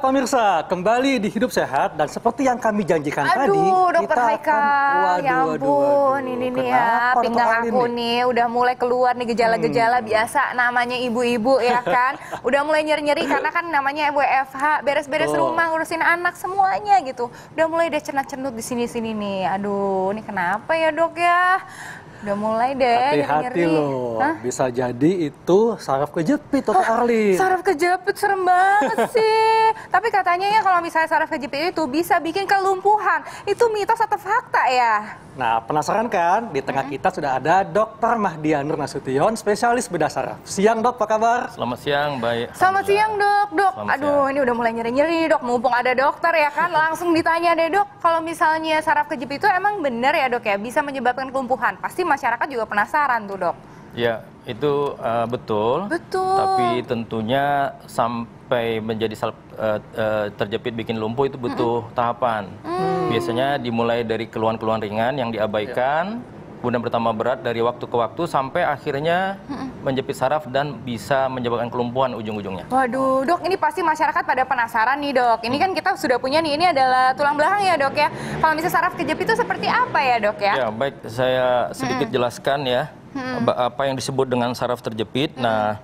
pemirsa, kembali di Hidup Sehat dan seperti yang kami janjikan aduh, tadi, dokter kita Haikal, akan ya waduh, ya ampun, waduh, waduh. ini nih ya, pinggang aku ini? nih udah mulai keluar nih gejala-gejala hmm. biasa namanya ibu-ibu ya kan. udah mulai nyeri-nyeri karena kan namanya WFH, beres-beres rumah ngurusin anak semuanya gitu. Udah mulai deh cenat-cenut di sini-sini nih. Aduh, ini kenapa ya, Dok ya? Udah mulai deh. Hati-hati loh. Hah? Bisa jadi itu saraf kejepit atau oh, Arlin. Saraf kejepit serem banget sih. Tapi katanya ya kalau misalnya saraf kejepit itu bisa bikin kelumpuhan. Itu mitos atau fakta ya? Nah, penasaran kan? Di tengah hmm. kita sudah ada Dr. Mahdianur Nasution, spesialis bedah saraf. Siang, Dok, apa kabar? Selamat siang, baik. Selamat siang, Dok. Dok, Selamat aduh siang. ini udah mulai nyeri-nyeri, Dok. Mumpung ada dokter ya kan, langsung ditanya deh, Dok. Kalau misalnya saraf kejepit itu emang benar ya, Dok ya? Bisa menyebabkan kelumpuhan. Pasti masyarakat juga penasaran tuh dok. Ya, itu uh, betul. Betul. Tapi tentunya sampai menjadi sal, uh, eh, uh, eh, terjepit bikin lumpuh itu butuh mm -hmm. tahapan. Mm. Biasanya dimulai dari keluhan-keluhan ringan yang diabaikan. Yeah kemudian bertambah berat dari waktu ke waktu sampai akhirnya menjepit saraf dan bisa menyebabkan kelumpuhan ujung-ujungnya. Waduh, dok ini pasti masyarakat pada penasaran nih dok. Ini kan kita sudah punya nih, ini adalah tulang belakang ya dok ya. Kalau misalnya saraf kejepit itu seperti apa ya dok ya? Ya, baik saya sedikit jelaskan ya apa yang disebut dengan saraf terjepit. Nah,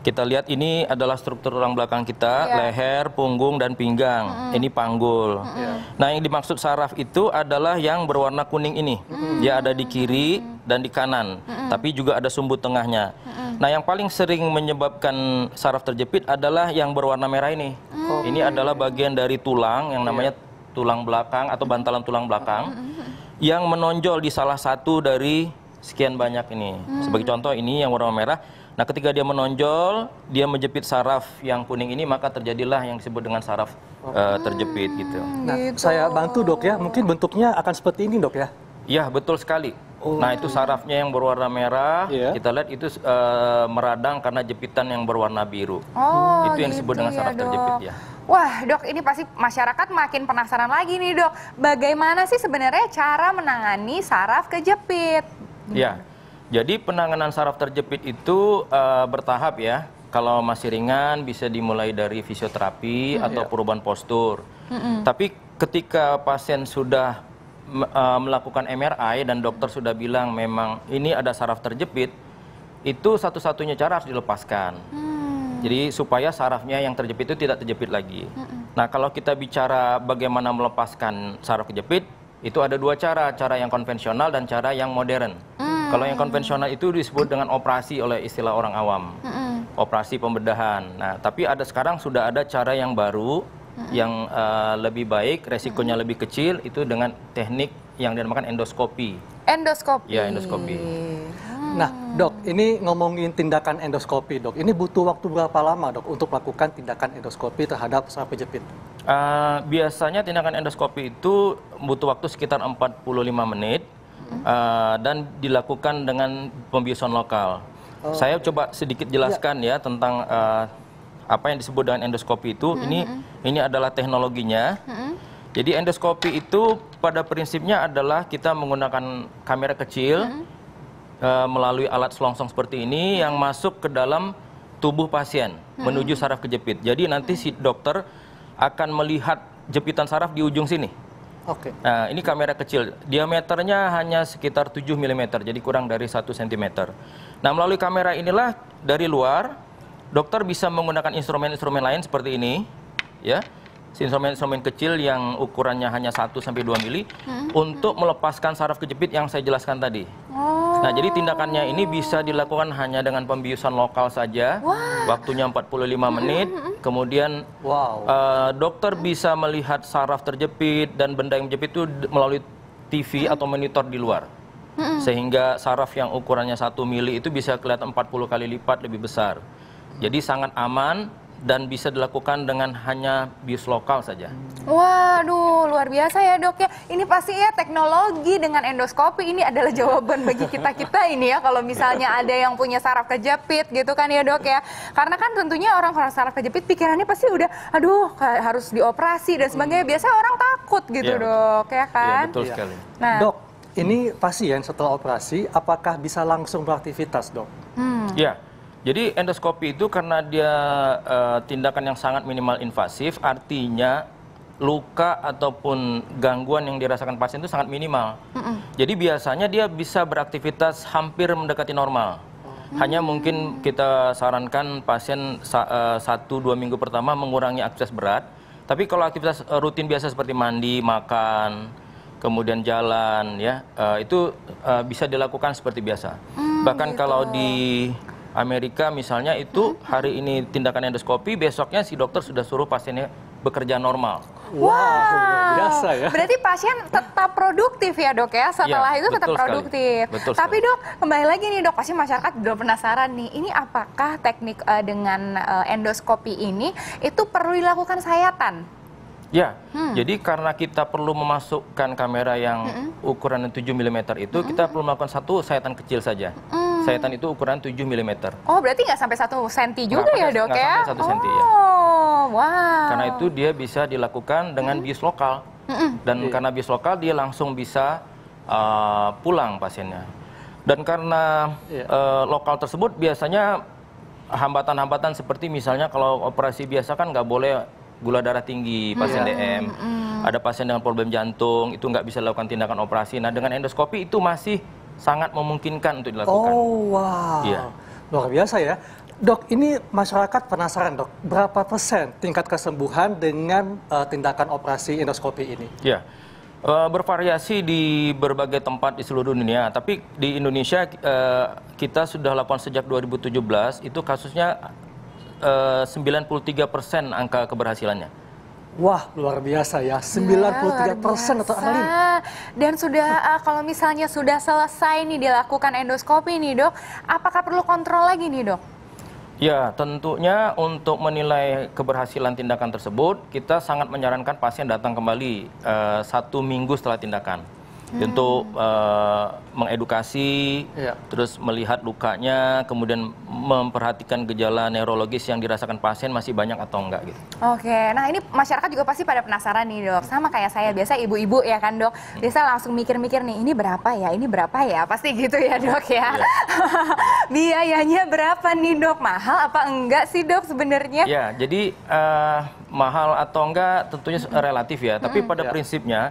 kita lihat ini adalah struktur tulang belakang kita, yeah. leher, punggung dan pinggang. Mm. Ini panggul. Mm. Yeah. Nah, yang dimaksud saraf itu adalah yang berwarna kuning ini. Mm. Dia ada di kiri mm. dan di kanan, mm. tapi juga ada sumbu tengahnya. Mm. Nah, yang paling sering menyebabkan saraf terjepit adalah yang berwarna merah ini. Mm. Ini adalah bagian dari tulang yang namanya tulang belakang atau bantalan tulang belakang mm. yang menonjol di salah satu dari sekian banyak ini. Mm. Sebagai contoh ini yang warna merah Nah, ketika dia menonjol, dia menjepit saraf yang kuning ini, maka terjadilah yang disebut dengan saraf uh, terjepit gitu. Hmm, nah, gitu. saya bantu dok ya. Mungkin bentuknya akan seperti ini dok ya? iya betul sekali. Oh, nah, itu sarafnya yang berwarna merah. Yeah. Kita lihat itu uh, meradang karena jepitan yang berwarna biru. Oh, itu yang disebut gitu dengan ya, saraf ya, terjepit ya. Wah, Dok, ini pasti masyarakat makin penasaran lagi nih, Dok. Bagaimana sih sebenarnya cara menangani saraf kejepit? Ya. Jadi penanganan saraf terjepit itu uh, bertahap ya. Kalau masih ringan bisa dimulai dari fisioterapi hmm, iya. atau iya. perubahan postur. Hmm, hmm. Tapi ketika pasien sudah uh, melakukan MRI dan dokter hmm. sudah bilang memang ini ada saraf terjepit, itu satu-satunya cara harus dilepaskan. Hmm. Jadi supaya sarafnya yang terjepit itu tidak terjepit lagi. Hmm. Nah kalau kita bicara bagaimana melepaskan saraf terjepit, itu ada dua cara, cara yang konvensional dan cara yang modern. Hmm. Kalau yang konvensional itu disebut dengan operasi oleh istilah orang awam. Operasi pembedahan. Nah, tapi ada sekarang sudah ada cara yang baru yang uh, lebih baik, resikonya lebih kecil itu dengan teknik yang dinamakan endoskopi. Endoskopi. Ya, endoskopi. Hmm. Nah, dok, ini ngomongin tindakan endoskopi, dok. Ini butuh waktu berapa lama, dok, untuk melakukan tindakan endoskopi terhadap saraf pejepit? Uh, eh, biasanya tindakan endoskopi itu butuh waktu sekitar 45 menit uh, dan dilakukan dengan pembiusan lokal. Oh. Saya coba sedikit ya. jelaskan ya, ya tentang uh, apa yang disebut dengan endoskopi itu. Hmm. Ini ini adalah teknologinya. Hmm. Jadi endoskopi itu pada prinsipnya adalah kita menggunakan kamera kecil hmm. uh, melalui alat selongsong seperti ini hmm. yang masuk ke dalam tubuh pasien hmm. menuju saraf kejepit. Jadi nanti si dokter akan melihat jepitan saraf di ujung sini. Oke. Okay. Nah, ini kamera kecil. Diameternya hanya sekitar 7 mm, jadi kurang dari 1 cm. Nah, melalui kamera inilah dari luar dokter bisa menggunakan instrumen-instrumen lain seperti ini, ya. Instrumen-instrumen kecil yang ukurannya hanya 1 sampai 2 mili hmm. untuk melepaskan saraf kejepit yang saya jelaskan tadi. Oh. Nah, jadi tindakannya ini bisa dilakukan hanya dengan pembiusan lokal saja. Wah. Waktunya 45 menit. Kemudian wow. uh, dokter bisa melihat saraf terjepit dan benda yang menjepit itu melalui TV atau monitor di luar. Sehingga saraf yang ukurannya 1 mili itu bisa kelihatan 40 kali lipat lebih besar. Jadi sangat aman dan bisa dilakukan dengan hanya bius lokal saja. Waduh, luar biasa ya dok ya. Ini pasti ya teknologi dengan endoskopi ini adalah jawaban bagi kita-kita ini ya. Kalau misalnya iya. ada yang punya saraf kejepit gitu kan ya dok ya. Karena kan tentunya orang kalau saraf kejepit pikirannya pasti udah aduh harus dioperasi dan sebagainya. Hmm. biasa orang takut gitu ya, dok ya iya, kan. Ya, betul iya. sekali. Nah, dok, ini pasien ya, setelah operasi apakah bisa langsung beraktivitas dok? Hmm. Ya. Jadi endoskopi itu karena dia uh, tindakan yang sangat minimal invasif, artinya luka ataupun gangguan yang dirasakan pasien itu sangat minimal. Mm -mm. Jadi biasanya dia bisa beraktivitas hampir mendekati normal. Hanya hmm. mungkin kita sarankan pasien sa eh, satu dua minggu pertama mengurangi aktivitas berat. Tapi kalau aktivitas eh, rutin biasa seperti mandi, makan, kemudian jalan, ya itu bisa dilakukan seperti biasa. Mm, Bahkan gitu. kalau di Amerika misalnya itu hmm. hari ini tindakan endoskopi, besoknya si dokter sudah suruh pasiennya bekerja normal. Wow, biasa ya. Berarti pasien tetap produktif ya dok ya, setelah ya, itu tetap produktif. Betul Tapi dok, kembali lagi nih dok, pasti masyarakat juga penasaran nih, ini apakah teknik uh, dengan uh, endoskopi ini itu perlu dilakukan sayatan? Ya, hmm. jadi karena kita perlu memasukkan kamera yang -hmm. ukuran 7 mm itu, -hmm. kita perlu melakukan satu sayatan kecil saja. -hmm Sayatan itu ukuran 7 mm. Oh, berarti nggak sampai 1 cm juga ya, nggak, ya, Dok ya? Sampai 1 oh, ya. wow. Karena itu dia bisa dilakukan dengan hmm. bis lokal. Hmm Dan hmm. karena bis lokal dia langsung bisa uh, pulang pasiennya. Dan karena yeah. uh, lokal tersebut biasanya hambatan-hambatan seperti misalnya kalau operasi biasa kan nggak boleh gula darah tinggi hmm. pasien yeah. DM, mm. ada pasien dengan problem jantung itu nggak bisa lakukan tindakan operasi. Nah dengan endoskopi itu masih sangat memungkinkan untuk dilakukan. Oh, wow. Ya. Luar biasa ya. Dok, ini masyarakat penasaran dok, berapa persen tingkat kesembuhan dengan uh, tindakan operasi endoskopi ini? Ya, uh, bervariasi di berbagai tempat di seluruh dunia. Tapi di Indonesia uh, kita sudah lakukan sejak 2017, itu kasusnya uh, 93 persen angka keberhasilannya. Wah, luar biasa ya. 93 tiga persen atau alim. Dan sudah uh, kalau misalnya sudah selesai nih dilakukan endoskopi nih dok, apakah perlu kontrol lagi nih dok? Ya, tentunya untuk menilai keberhasilan tindakan tersebut, kita sangat menyarankan pasien datang kembali uh, satu minggu setelah tindakan hmm. untuk uh, mengedukasi, ya. terus melihat lukanya, kemudian memperhatikan gejala neurologis yang dirasakan pasien masih banyak atau enggak gitu. Oke, nah ini masyarakat juga pasti pada penasaran nih dok, sama kayak saya biasa ibu-ibu ya kan dok, hmm. biasa langsung mikir-mikir nih ini berapa ya, ini berapa ya, pasti gitu ya iya. dok ya. ya. Biayanya berapa nih dok, mahal apa enggak sih dok sebenarnya? Ya, jadi uh, mahal atau enggak tentunya hmm. relatif ya, tapi hmm. pada iya. prinsipnya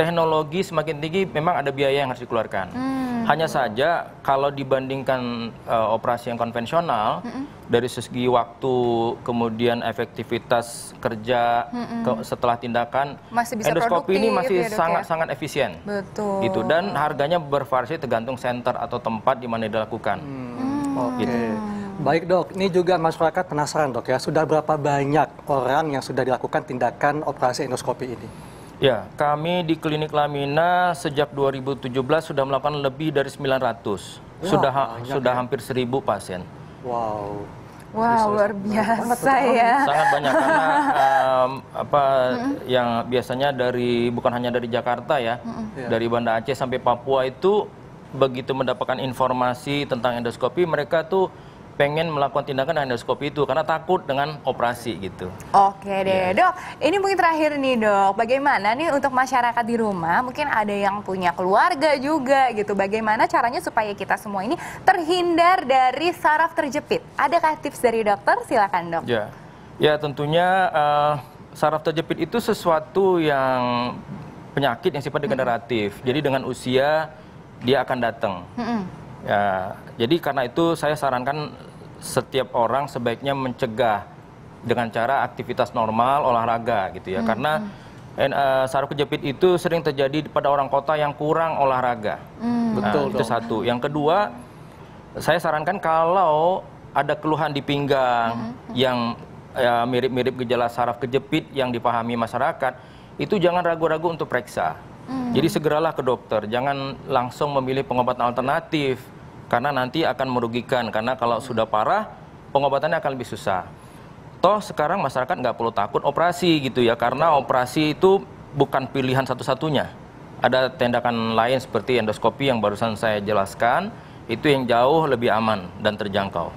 teknologi semakin tinggi memang ada biaya yang harus dikeluarkan. Hmm. Hanya saja kalau dibandingkan uh, operasi yang konvensional hmm. dari segi waktu kemudian efektivitas kerja hmm. ke, setelah tindakan masih bisa endoskopi ini masih sangat gitu sangat ya? ya? sangat efisien. Betul. Itu dan harganya bervariasi tergantung center atau tempat di mana dilakukan. Hmm. Gitu. Oke. Okay. Baik dok, ini juga masyarakat penasaran dok ya, sudah berapa banyak orang yang sudah dilakukan tindakan operasi endoskopi ini? Ya, kami di Klinik Lamina sejak 2017 sudah melakukan lebih dari 900. Wow, sudah ha sudah ya? hampir 1000 pasien. Wow. Wow, luar biasa ya. Sangat banyak karena um, apa mm -hmm. yang biasanya dari bukan hanya dari Jakarta ya, mm -hmm. dari Banda Aceh sampai Papua itu begitu mendapatkan informasi tentang endoskopi mereka tuh pengen melakukan tindakan endoskopi itu karena takut dengan operasi gitu. Oke deh, ya. dok. Ini mungkin terakhir nih dok, bagaimana nih untuk masyarakat di rumah, mungkin ada yang punya keluarga juga gitu, bagaimana caranya supaya kita semua ini terhindar dari saraf terjepit? Adakah tips dari dokter? Silakan dok. Ya, ya tentunya uh, saraf terjepit itu sesuatu yang penyakit yang sifat degeneratif. -hmm. Jadi dengan usia dia akan datang. -hmm. Ya, jadi karena itu saya sarankan setiap orang sebaiknya mencegah dengan cara aktivitas normal olahraga gitu ya hmm. karena uh, saraf kejepit itu sering terjadi pada orang kota yang kurang olahraga. Hmm. Nah, Betul. Itu satu. Yang kedua, saya sarankan kalau ada keluhan di pinggang hmm. hmm. yang mirip ya, mirip-mirip gejala saraf kejepit yang dipahami masyarakat, itu jangan ragu-ragu untuk periksa. Hmm. Jadi segeralah ke dokter, jangan langsung memilih pengobatan alternatif karena nanti akan merugikan karena kalau hmm. sudah parah pengobatannya akan lebih susah. Toh sekarang masyarakat nggak perlu takut operasi gitu ya karena Betul. operasi itu bukan pilihan satu-satunya. Ada tindakan lain seperti endoskopi yang barusan saya jelaskan itu yang jauh lebih aman dan terjangkau.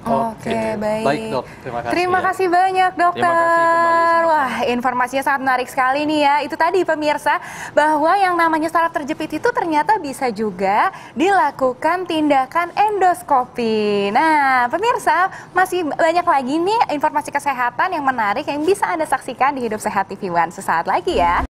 Oke, okay, baik. Baik dok, terima kasih. Terima ya. banyak dokter. Terima kasih Wah, informasinya sangat menarik sekali nih ya. Itu tadi pemirsa bahwa yang namanya saraf terjepit itu ternyata bisa juga dilakukan tindakan endoskopi. Nah, pemirsa masih banyak lagi nih informasi kesehatan yang menarik yang bisa Anda saksikan di Hidup Sehat TV One sesaat lagi ya.